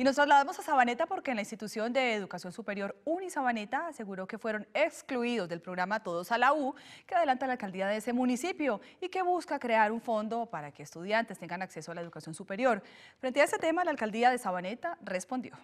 Y nos trasladamos a Sabaneta porque en la institución de educación superior Unisabaneta aseguró que fueron excluidos del programa Todos a la U que adelanta la alcaldía de ese municipio y que busca crear un fondo para que estudiantes tengan acceso a la educación superior. Frente a ese tema, la alcaldía de Sabaneta respondió.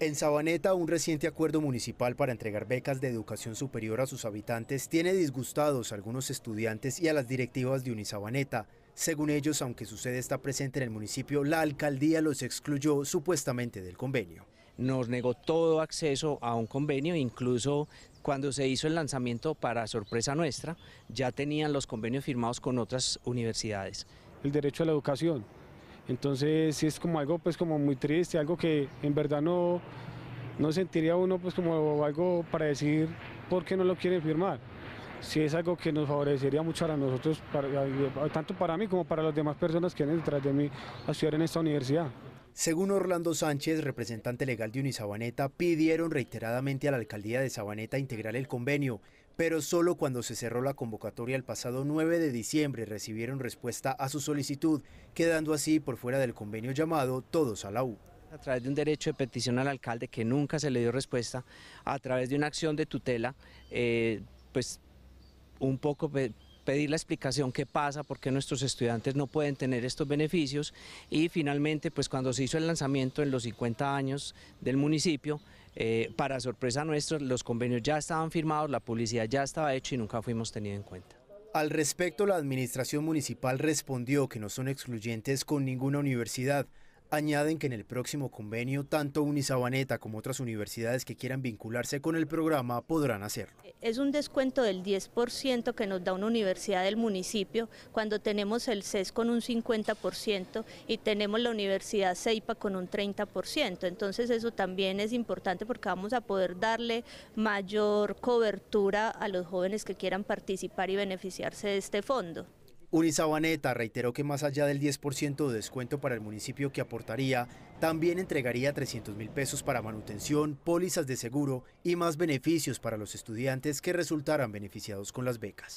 En Sabaneta, un reciente acuerdo municipal para entregar becas de educación superior a sus habitantes tiene disgustados a algunos estudiantes y a las directivas de Unisabaneta. Según ellos, aunque su sede está presente en el municipio, la alcaldía los excluyó supuestamente del convenio. Nos negó todo acceso a un convenio, incluso cuando se hizo el lanzamiento, para sorpresa nuestra, ya tenían los convenios firmados con otras universidades. El derecho a la educación. Entonces sí es como algo pues como muy triste, algo que en verdad no, no sentiría uno pues como algo para decir por qué no lo quieren firmar sí es algo que nos favorecería mucho a nosotros, tanto para mí como para las demás personas que vienen detrás de mí a estudiar en esta universidad. Según Orlando Sánchez, representante legal de Unisabaneta, pidieron reiteradamente a la alcaldía de Sabaneta integrar el convenio, pero solo cuando se cerró la convocatoria el pasado 9 de diciembre recibieron respuesta a su solicitud, quedando así por fuera del convenio llamado Todos a la U a través de un derecho de petición al alcalde que nunca se le dio respuesta, a través de una acción de tutela, eh, pues un poco pedir la explicación qué pasa, por qué nuestros estudiantes no pueden tener estos beneficios y finalmente pues cuando se hizo el lanzamiento en los 50 años del municipio, eh, para sorpresa nuestra los convenios ya estaban firmados, la publicidad ya estaba hecha y nunca fuimos tenidos en cuenta. Al respecto, la administración municipal respondió que no son excluyentes con ninguna universidad, Añaden que en el próximo convenio, tanto Unisabaneta como otras universidades que quieran vincularse con el programa podrán hacerlo. Eh, es un descuento del 10% que nos da una universidad del municipio cuando tenemos el CES con un 50% y tenemos la Universidad CEIPA con un 30%. Entonces eso también es importante porque vamos a poder darle mayor cobertura a los jóvenes que quieran participar y beneficiarse de este fondo. Unisabaneta reiteró que más allá del 10% de descuento para el municipio que aportaría, también entregaría 300 mil pesos para manutención, pólizas de seguro y más beneficios para los estudiantes que resultaran beneficiados con las becas.